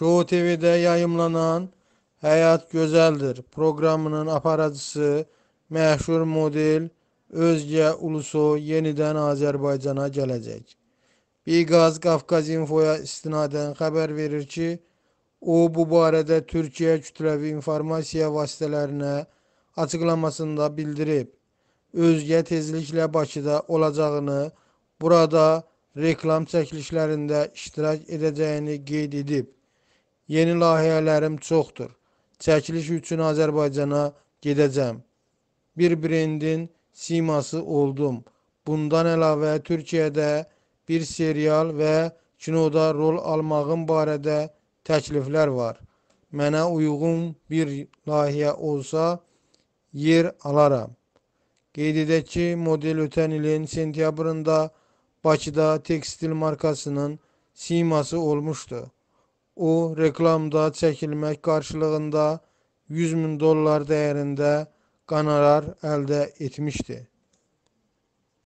Show TV'de yayımlanan Hayat Gözeldir programının aparatçısı məşhur model Özgə Ulusoy yenidən Azərbaycana gələcək. Biqaz Qafqaz Infoya istinadən xəbər verir ki, o bu barədə Türkiyə kütləvi informasiya vasitələrinə açıqlamasında bildirib. Özgə tezliklə Bakıda olacağını, burada reklam çəkilişlərində iştirak edəcəyini qeyd edib. Yeni layihələrim çoxdur. Çəkiliş üçün Azərbaycana gedəcəm. Bir brendin siması oldum. Bundan əlavə Türkiyədə bir serial və kinoda rol almağım barədə təkliflər var. Mənə uyğun bir layihə olsa yer alaram. Qeyd edək ki, model ötən ilin sentyabrında Bakıda tekstil markasının siması olmuşdu. O reklamda çekilmek karşılığında 100 bin dolar değerinde kanarar elde etmişti.